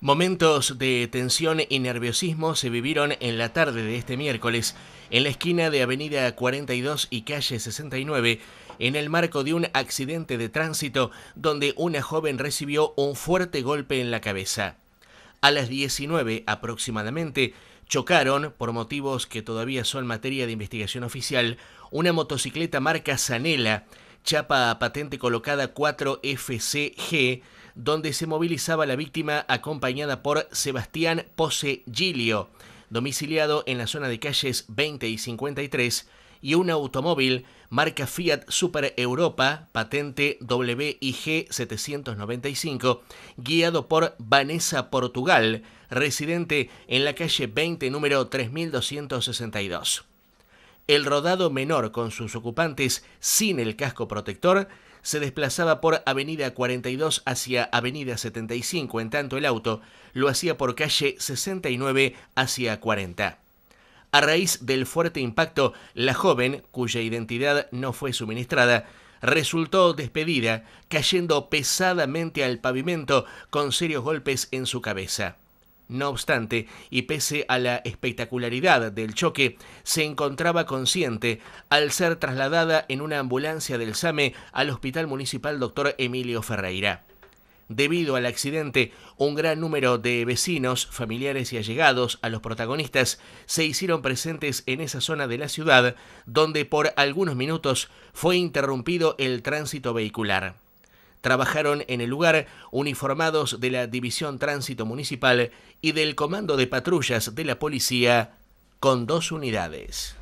Momentos de tensión y nerviosismo se vivieron en la tarde de este miércoles en la esquina de Avenida 42 y Calle 69 en el marco de un accidente de tránsito donde una joven recibió un fuerte golpe en la cabeza. A las 19 aproximadamente chocaron, por motivos que todavía son materia de investigación oficial, una motocicleta marca Sanela, chapa patente colocada 4FCG donde se movilizaba la víctima acompañada por Sebastián Pose Gilio, domiciliado en la zona de calles 20 y 53, y un automóvil marca Fiat Super Europa, patente WIG 795, guiado por Vanessa Portugal, residente en la calle 20, número 3262. El rodado menor con sus ocupantes sin el casco protector se desplazaba por Avenida 42 hacia Avenida 75, en tanto el auto lo hacía por calle 69 hacia 40. A raíz del fuerte impacto, la joven, cuya identidad no fue suministrada, resultó despedida, cayendo pesadamente al pavimento con serios golpes en su cabeza. No obstante, y pese a la espectacularidad del choque, se encontraba consciente al ser trasladada en una ambulancia del SAME al Hospital Municipal Dr. Emilio Ferreira. Debido al accidente, un gran número de vecinos, familiares y allegados a los protagonistas se hicieron presentes en esa zona de la ciudad donde por algunos minutos fue interrumpido el tránsito vehicular trabajaron en el lugar uniformados de la División Tránsito Municipal y del Comando de Patrullas de la Policía con dos unidades.